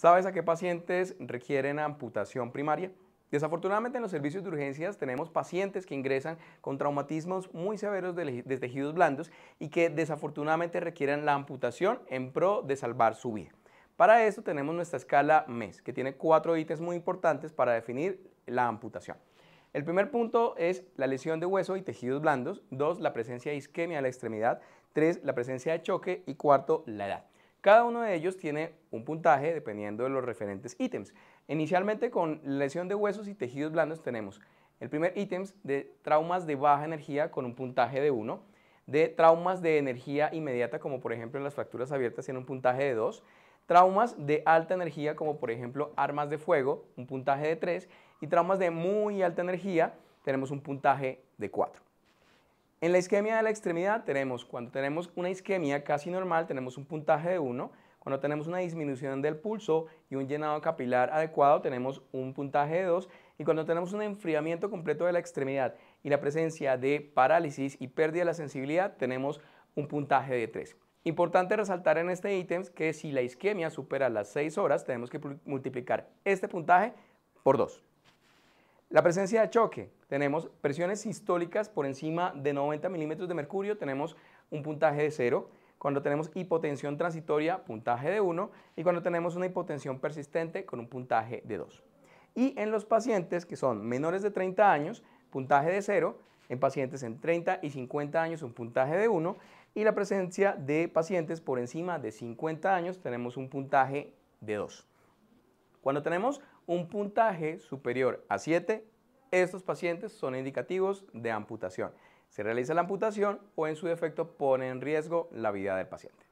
¿Sabes a qué pacientes requieren amputación primaria? Desafortunadamente en los servicios de urgencias tenemos pacientes que ingresan con traumatismos muy severos de, tejidos blandos y que desafortunadamente requieren la amputación en pro de salvar su vida. Para eso tenemos nuestra escala MES, que tiene cuatro ítems muy importantes para definir la amputación. El primer punto es la lesión de hueso y tejidos blandos. Dos, la presencia de isquemia en la extremidad. Tres, la presencia de choque. Y cuarto, la edad. Cada uno de ellos tiene un puntaje dependiendo de los referentes ítems. Inicialmente con lesión de huesos y tejidos blandos tenemos el primer ítem de traumas de baja energía con un puntaje de 1, de traumas de energía inmediata como por ejemplo las fracturas abiertas tienen un puntaje de 2, traumas de alta energía como por ejemplo armas de fuego, un puntaje de 3 y traumas de muy alta energía tenemos un puntaje de 4. En la isquemia de la extremidad tenemos, cuando tenemos una isquemia casi normal, tenemos un puntaje de 1. Cuando tenemos una disminución del pulso y un llenado capilar adecuado, tenemos un puntaje de 2. Y cuando tenemos un enfriamiento completo de la extremidad y la presencia de parálisis y pérdida de la sensibilidad, tenemos un puntaje de 3. Importante resaltar en este ítem que si la isquemia supera las 6 horas, tenemos que multiplicar este puntaje por 2. La presencia de choque. Tenemos presiones sistólicas por encima de 90 milímetros de mercurio, tenemos un puntaje de cero. Cuando tenemos hipotensión transitoria, puntaje de 1. Y cuando tenemos una hipotensión persistente, con un puntaje de 2. Y en los pacientes que son menores de 30 años, puntaje de 0. En pacientes en 30 y 50 años, un puntaje de 1. Y la presencia de pacientes por encima de 50 años, tenemos un puntaje de 2. Cuando tenemos un puntaje superior a 7, estos pacientes son indicativos de amputación. Se realiza la amputación o en su defecto pone en riesgo la vida del paciente.